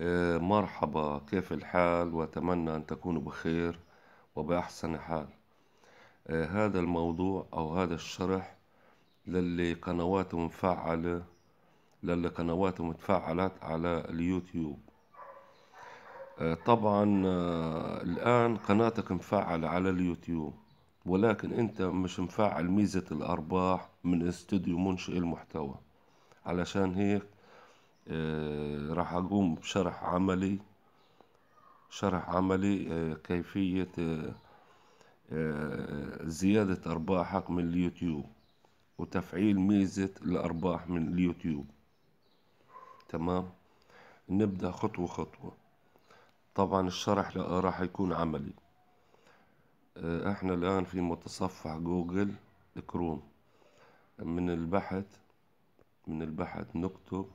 آه، مرحبا كيف الحال واتمنى ان تكونوا بخير وباحسن حال آه، هذا الموضوع او هذا الشرح للي قنواتهم مفعله للي قنواتهم متفعلات على اليوتيوب آه، طبعا الان قناتك مفعله على اليوتيوب ولكن انت مش مفعل ميزه الارباح من استوديو منشئ المحتوى علشان هيك آه، راح أقوم بشرح عملي شرح عملي آه، كيفية آه، زيادة أرباحك من اليوتيوب وتفعيل ميزة الأرباح من اليوتيوب تمام نبدأ خطوة خطوة طبعا الشرح راح يكون عملي احنا الآن في متصفح جوجل كروم من البحث من البحث نكتب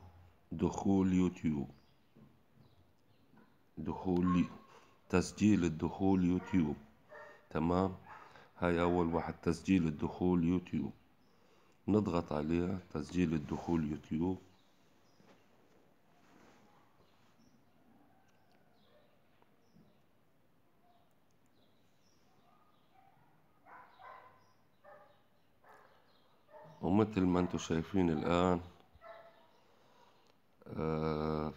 دخول يوتيوب دخول تسجيل الدخول يوتيوب تمام هاي أول واحد تسجيل الدخول يوتيوب نضغط عليها تسجيل الدخول يوتيوب ومثل ما انتم شايفين الآن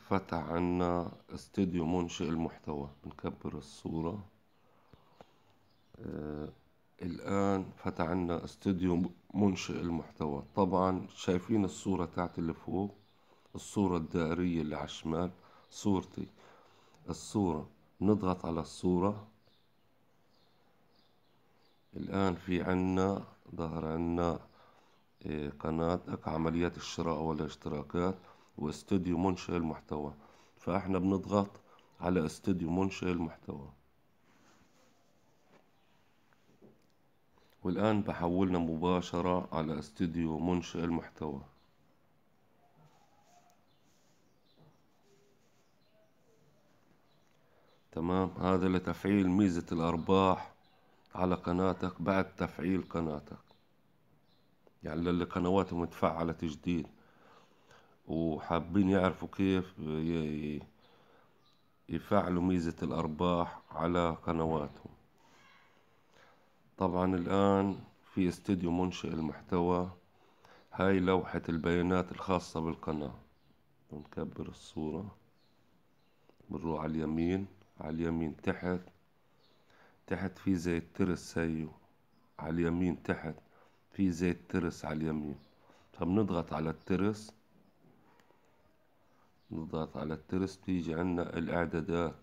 فتح عنا استوديو منشئ المحتوى بنكبر الصورة آه، الآن فتح عنا استوديو منشئ المحتوى طبعا شايفين الصورة تاعت اللي فوق الصورة الدائرية اللي على الشمال صورتي الصورة نضغط على الصورة الآن في عنا ظهر عنا آه، قناة عمليات الشراء والاشتراكات واستوديو منشئ المحتوى فاحنا بنضغط على استوديو منشئ المحتوى والآن بحولنا مباشرة على استوديو منشئ المحتوى تمام هذا لتفعيل ميزة الأرباح على قناتك بعد تفعيل قناتك يعني للي قنواتهم متفعلة جديد وحابين يعرفوا كيف يفعلوا ميزة الأرباح على قنواتهم طبعا الآن في استديو منشئ المحتوى هاي لوحة البيانات الخاصة بالقناة بنكبر الصورة بنروح على اليمين على اليمين تحت تحت في زي الترس هيو على اليمين تحت في زي الترس على اليمين فبنضغط على الترس نضغط على الترس بيجي عنا الاعدادات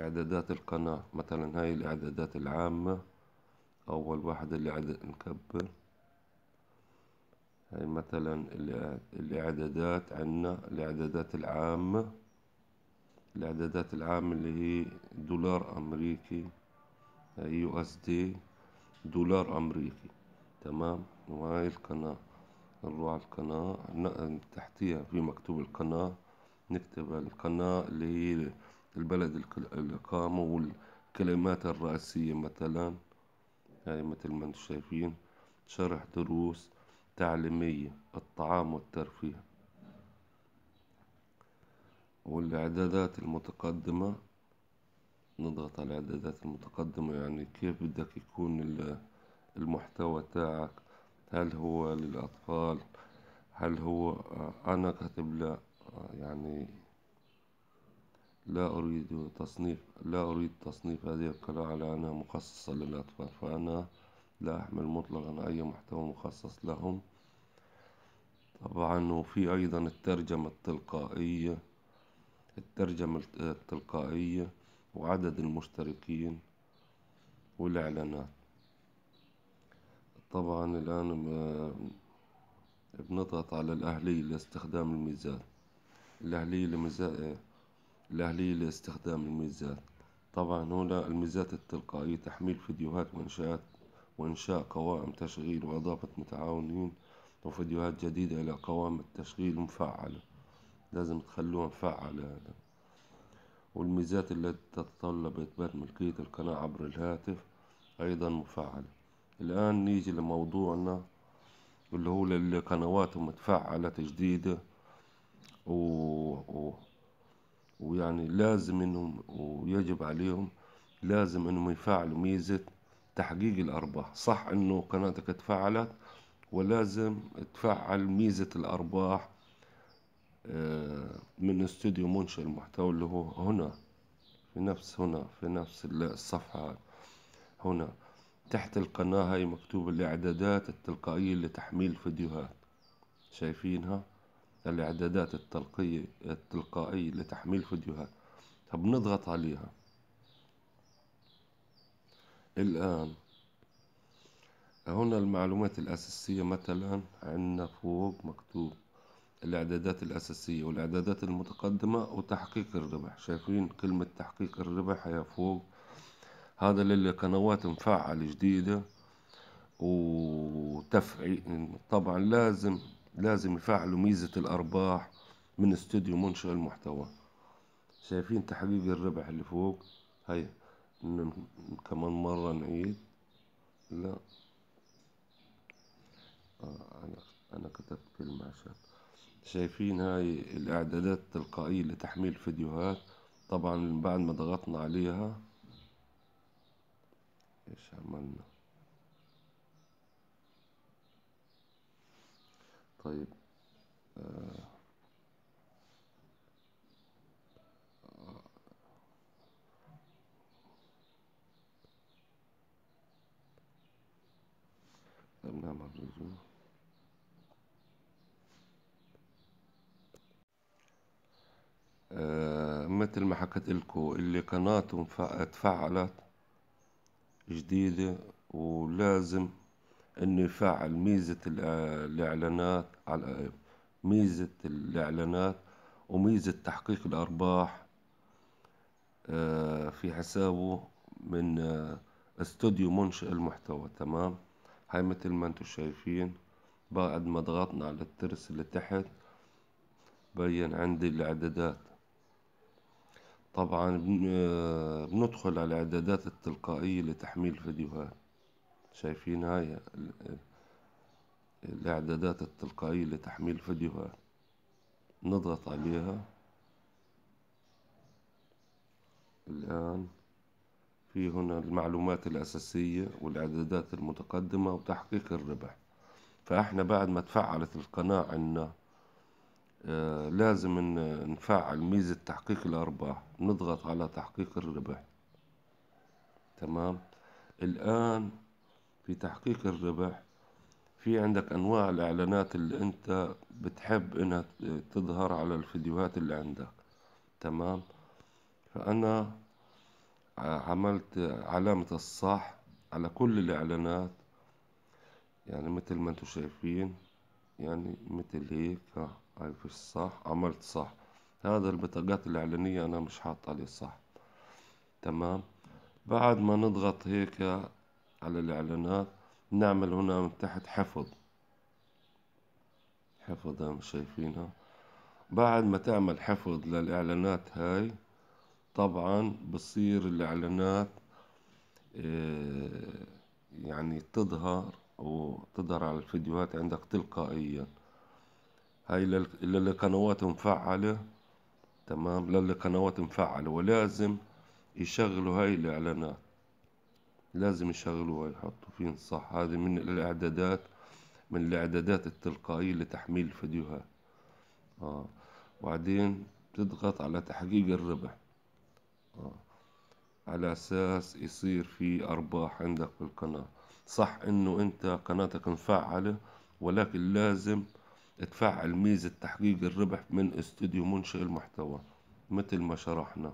اعدادات القناة مثلا هاي الاعدادات العامة اول واحد اللي عد... نكبر هاي مثلا الاعدادات عنا الاعدادات العامة الاعدادات العامة اللي هي دولار امريكي هاي يو اس دي دولار امريكي تمام وهاي القناة نروح على القناة تحتيها في مكتوب القناة نكتب القناة اللي هي البلد الإقامة والكلمات الرئيسية مثلا هاي مثل ما انتم شايفين شرح دروس تعليمية الطعام والترفيه والإعدادات المتقدمة نضغط على الإعدادات المتقدمة يعني كيف بدك يكون المحتوى تاعك هل هو للأطفال هل هو آه، أنا كاتب لا آه، يعني لا أريد تصنيف لا أريد تصنيف هذه القراءة على أنها مخصصة للأطفال فأنا لا أحمل مطلقا أي محتوى مخصص لهم طبعا وفي أيضا الترجمة التلقائية الترجمة التلقائية وعدد المشتركين والإعلانات طبعا الآن بنضغط على الأهلية لاستخدام الميزات الأهلية لميزات الأهلية لاستخدام الميزات طبعا هنا الميزات التلقائية تحميل فيديوهات وإنشاءات وإنشاء قوائم تشغيل وإضافة متعاونين وفيديوهات جديدة إلى قوائم التشغيل مفعلة لازم تخلوها مفعلة هذا والميزات التي تتطلب إثبات ملكية القناة عبر الهاتف أيضا مفعلة الآن نيجي لموضوعنا اللي هو للقنوات المتفعلة جديدة و... و... ويعني لازم انهم ويجب عليهم لازم انهم يفعلوا ميزة تحقيق الأرباح صح انه قناتك اتفعلت ولازم تفعل ميزة الأرباح آه، من استوديو منشئ المحتوى اللي هو هنا في نفس هنا في نفس الصفحة هنا تحت القناة هاي مكتوب الإعدادات التلقائية لتحميل الفيديوهات شايفينها الإعدادات التلقية التلقائية لتحميل الفيديوهات بنضغط عليها الآن هنا المعلومات الأساسية مثلا عندنا فوق مكتوب الإعدادات الأساسية والإعدادات المتقدمة وتحقيق الربح شايفين كلمة تحقيق الربح هي فوق هذا للقنوات مفعل جديدة وتفعي طبعا لازم لازم يفعلوا ميزة الأرباح من استوديو منشئ المحتوى شايفين تحقيق الربح اللي فوق هيا كمان مرة نعيد لا آه أنا أنا كتبت كلمة عشان شايفين هاي الإعدادات التلقائية لتحميل فيديوهات طبعا بعد ما ضغطنا عليها ايش عملنا طيب آه. طيب نعمل آه مثل ما حكيت لكم اللي قناتهم تفعلت جديدة ولازم انه يفعل ميزة الاعلانات على إيه، ميزة الاعلانات وميزة تحقيق الارباح آه، في حسابه من آه، استوديو منشئ المحتوى تمام هاي مثل ما انتم شايفين بعد ما ضغطنا على الترس اللي تحت بين عندي الاعدادات طبعا آه، بندخل على الاعدادات التلقائية لتحميل الفيديوهات شايفين هاي الاعدادات التلقائية لتحميل الفيديوهات نضغط عليها الآن في هنا المعلومات الأساسية والإعدادات المتقدمة وتحقيق الربح فإحنا بعد ما تفعلت القناة عنا آه، لازم نفعل ميزة تحقيق الأرباح نضغط على تحقيق الربح تمام الآن في تحقيق الربح في عندك أنواع الإعلانات اللي أنت بتحب إنها تظهر على الفيديوهات اللي عندك تمام فأنا عملت علامة الصح على كل الإعلانات يعني مثل ما انتم شايفين يعني مثل هيك ها في الصح عملت صح هذا البطاقات الإعلانية أنا مش حاط عليه صح تمام بعد ما نضغط هيك على الإعلانات نعمل هنا من تحت حفظ حفظ هم شايفينها بعد ما تعمل حفظ للإعلانات هاي طبعا بصير الإعلانات آه، يعني تظهر وتظهر على الفيديوهات عندك تلقائيا هاي للقنوات مفعلة تمام للي قنوات مفعلة ولازم يشغلوا هاي الإعلانات لازم يشغلوها يحطوا فين صح هذه من الإعدادات من الإعدادات التلقائية لتحميل الفيديوهات آه. وبعدين تضغط على تحقيق الربح آه. على أساس يصير في أرباح عندك بالقناة صح إنه أنت قناتك مفعلة ولكن لازم تفعل ميزة تحقيق الربح من استوديو منشئ المحتوى مثل ما شرحنا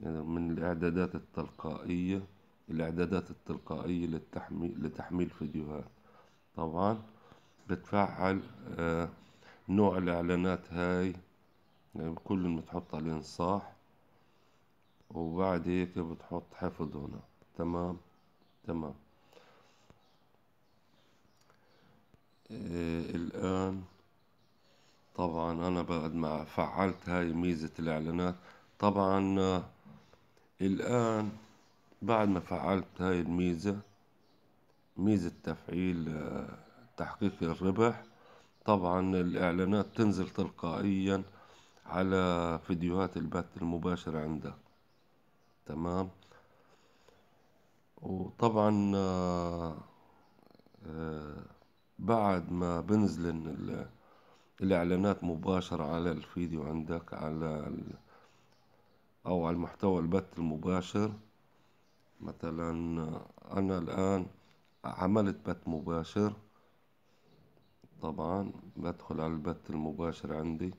يعني من الإعدادات التلقائية الإعدادات التلقائية للتحميل لتحميل فيديوهات طبعا بتفعل آه، نوع الإعلانات هاي يعني كل ما تحط عليه صح وبعد هيك بتحط حفظ هنا تمام تمام آه، الآن طبعا أنا بعد ما فعلت هاي ميزة الإعلانات طبعا آه، الآن بعد ما فعلت هاي الميزة ميزة تفعيل آه، تحقيق الربح طبعا الإعلانات تنزل تلقائيا على فيديوهات البث المباشر عندك تمام وطبعا آه آه بعد ما بنزل الاعلانات مباشرة على الفيديو عندك على او على المحتوى البث المباشر مثلا انا الان عملت بث مباشر طبعا بدخل على البث المباشر عندي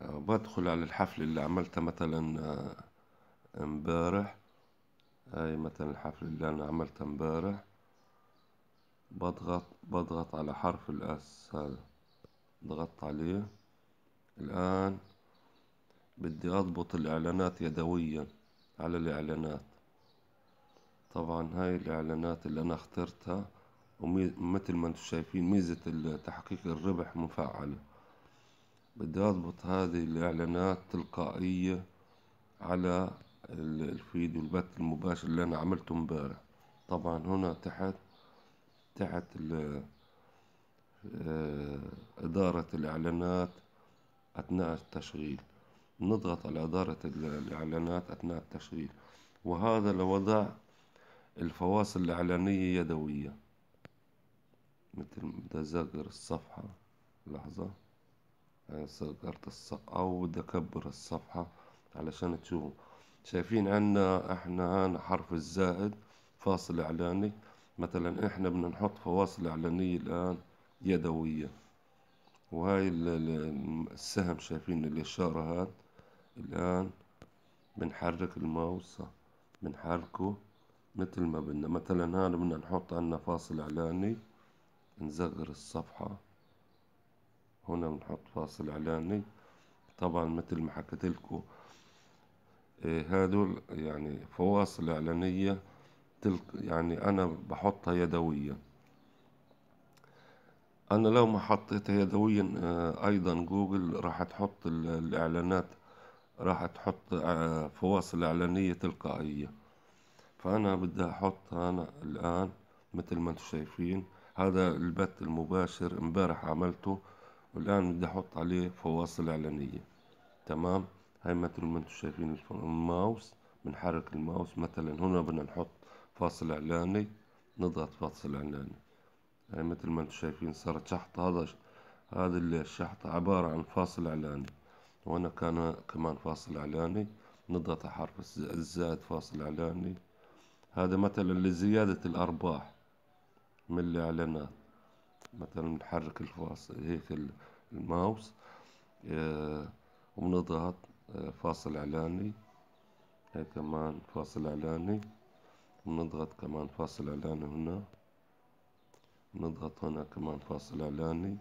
بدخل على الحفلة اللي عملتها مثلا آه، امبارح هاي مثلا الحفل اللي أنا عملته امبارح بضغط بضغط على حرف الأس هذا ضغطت عليه الآن بدي أضبط الإعلانات يدويا على الإعلانات طبعا هاي الإعلانات اللي أنا اخترتها ومثل ما انتم شايفين ميزة تحقيق الربح مفعلة بدي أضبط هذه الإعلانات تلقائية على الفيديو البث المباشر اللي انا عملته امبارح طبعا هنا تحت تحت آه، إدارة الإعلانات أثناء التشغيل نضغط على إدارة الإعلانات أثناء التشغيل وهذا لوضع الفواصل الإعلانية يدوية مثل دزقر الصفحة لحظة صغرت الصفحة أو بدي أكبر الصفحة علشان تشوفوا شايفين عنا احنا هان حرف الزائد فاصل اعلاني مثلا احنا بدنا نحط فواصل اعلانية الان يدوية وهاي السهم شايفين الاشارة هاد الان بنحرك الماوس بنحركه مثل ما بدنا مثلا هان بدنا نحط عنا فاصل اعلاني نزغر الصفحة هنا بنحط فاصل اعلاني طبعا مثل ما حكيت لكم هذول إيه، يعني فواصل إعلانية تلك يعني أنا بحطها يدويا أنا لو ما حطيتها يدويا آه، أيضا جوجل راح تحط الإعلانات راح تحط آه، فواصل إعلانية تلقائية فأنا بدي أحطها أنا الآن مثل ما انتم شايفين هذا البث المباشر امبارح عملته والآن بدي أحط عليه فواصل إعلانية تمام هاي مثل ما انتم شايفين الماوس بنحرك الماوس مثلا هنا بدنا نحط فاصل اعلاني نضغط فاصل اعلاني هاي مثل ما انتم شايفين صارت شحط هذا هذا الشحط عبارة عن فاصل اعلاني وهنا كان كمان فاصل اعلاني نضغط على حرف الزائد فاصل اعلاني هذا مثلا لزيادة الارباح من الاعلانات مثلا نحرك الفاصل هيك الماوس اه ونضغط فاصل إعلاني هي كمان فاصل إعلاني نضغط كمان فاصل إعلاني هنا نضغط هنا كمان فاصل إعلاني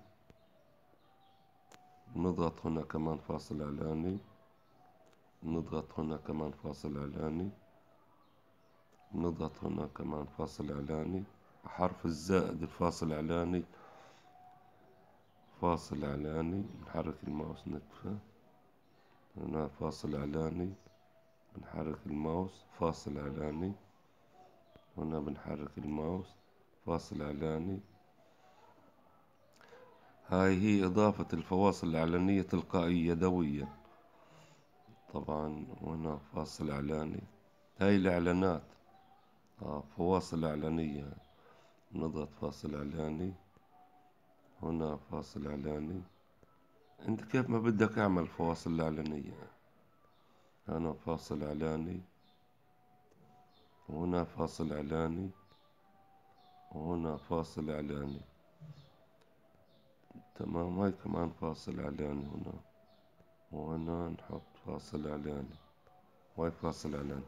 نضغط هنا كمان فاصل إعلاني نضغط هنا كمان فاصل إعلاني نضغط هنا كمان فاصل إعلاني حرف الزائد الفاصل إعلاني فاصل إعلاني نحرك الماوس نتفه هنا فاصل إعلاني بنحرك الماوس فاصل إعلاني هنا بنحرك الماوس فاصل إعلاني هاي هي إضافة الفواصل الإعلانية تلقائية يدويا طبعا هنا فاصل إعلاني هاي الإعلانات آه فواصل إعلانية نضغط فاصل إعلاني هنا فاصل إعلاني انت كيف ما بدك اعمل فواصل اعلانية هنا فاصل اعلاني وهنا فاصل اعلاني وهنا فاصل اعلاني تمام هاي كمان فاصل اعلاني هنا وهنا نحط فاصل اعلاني وهي فاصل اعلاني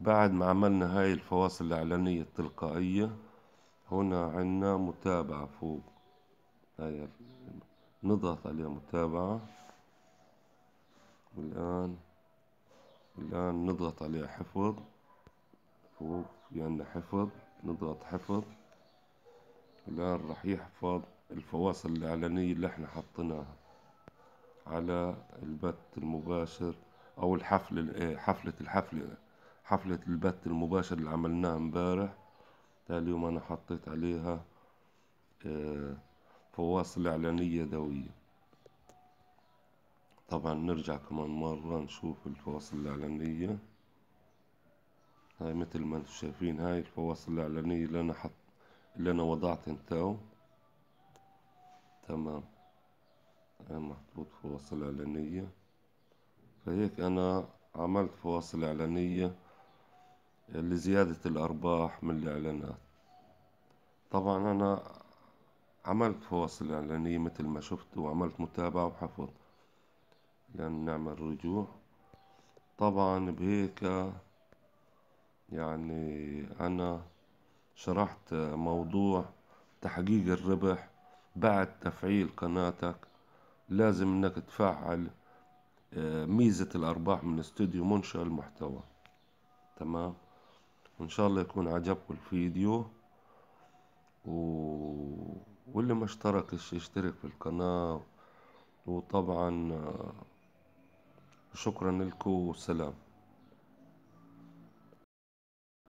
بعد ما عملنا هاي الفواصل الاعلانية التلقائية هنا عنا متابعة فوق هاي نضغط على متابعة والآن الآن نضغط على حفظ فوق في عندنا حفظ نضغط حفظ الآن راح يحفظ الفواصل الإعلانية اللي احنا حطيناها على البث المباشر أو الحفلة إيه، حفلة الحفلة حفلة البث المباشر اللي عملناها امبارح تالي يوم أنا حطيت عليها آه فواصل إعلانية دوية طبعا نرجع كمان مرة نشوف الفواصل الإعلانية هاي مثل ما انتم شايفين هاي الفواصل الإعلانية اللي أنا حط اللي أنا وضعت انتو تمام هاي محطوط فواصل إعلانية فهيك أنا عملت فواصل إعلانية لزيادة الأرباح من الإعلانات طبعا أنا عملت فواصل إعلانية مثل ما شفت وعملت متابعة وحفظ لأن نعمل رجوع طبعا بهيك يعني أنا شرحت موضوع تحقيق الربح بعد تفعيل قناتك لازم انك تفعل آه، ميزة الأرباح من استوديو منشأ المحتوى تمام وإن شاء الله يكون عجبكم الفيديو و واللي ما اشتركش يشترك في القناة وطبعا آه، شكرا لكم والسلام